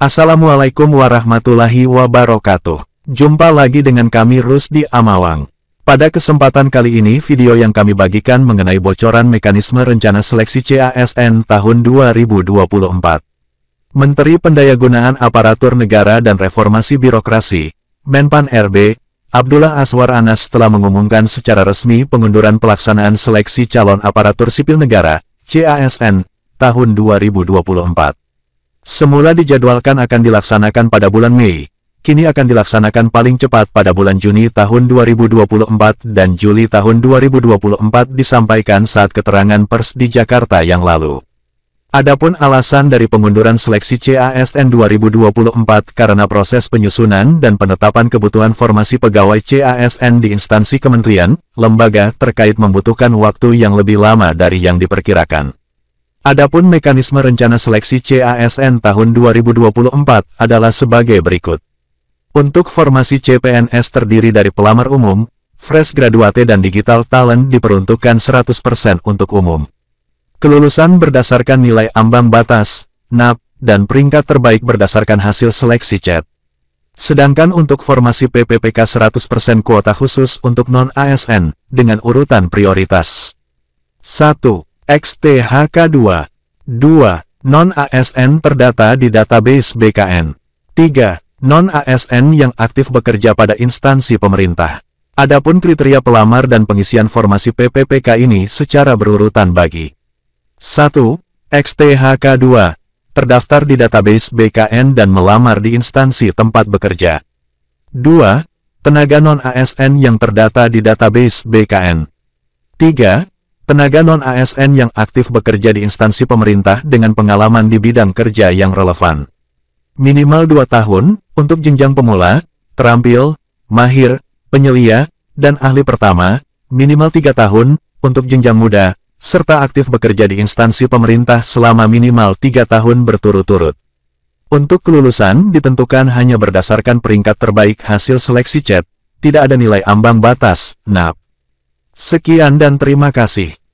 Assalamualaikum warahmatullahi wabarakatuh. Jumpa lagi dengan kami Rusdi Amawang. Pada kesempatan kali ini video yang kami bagikan mengenai bocoran mekanisme rencana seleksi CASN tahun 2024. Menteri Pendayagunaan Aparatur Negara dan Reformasi Birokrasi, Menpan RB, Abdullah Aswar Anas telah mengumumkan secara resmi pengunduran pelaksanaan seleksi calon aparatur sipil negara, CASN, tahun 2024. Semula dijadwalkan akan dilaksanakan pada bulan Mei, kini akan dilaksanakan paling cepat pada bulan Juni tahun 2024 dan Juli tahun 2024 disampaikan saat keterangan pers di Jakarta yang lalu. Adapun alasan dari pengunduran seleksi CASN 2024 karena proses penyusunan dan penetapan kebutuhan formasi pegawai CASN di instansi kementerian, lembaga terkait membutuhkan waktu yang lebih lama dari yang diperkirakan. Adapun mekanisme rencana seleksi CASN tahun 2024 adalah sebagai berikut. Untuk formasi CPNS terdiri dari pelamar umum, fresh graduate dan digital talent diperuntukkan 100% untuk umum. Kelulusan berdasarkan nilai ambang batas, NAP, dan peringkat terbaik berdasarkan hasil seleksi CET. Sedangkan untuk formasi PPPK 100% kuota khusus untuk non-ASN, dengan urutan prioritas. 1. XTHK2. 2. Non-ASN terdata di database BKN. 3. Non-ASN yang aktif bekerja pada instansi pemerintah. Adapun kriteria pelamar dan pengisian formasi PPPK ini secara berurutan bagi 1. XTHK2. Terdaftar di database BKN dan melamar di instansi tempat bekerja. 2. Tenaga non-ASN yang terdata di database BKN. 3. Tenaga non-ASN yang aktif bekerja di instansi pemerintah dengan pengalaman di bidang kerja yang relevan. Minimal 2 tahun, untuk jenjang pemula, terampil, mahir, penyelia, dan ahli pertama, minimal 3 tahun, untuk jenjang muda, serta aktif bekerja di instansi pemerintah selama minimal 3 tahun berturut-turut. Untuk kelulusan ditentukan hanya berdasarkan peringkat terbaik hasil seleksi CET, tidak ada nilai ambang batas, NAP. Sekian dan terima kasih.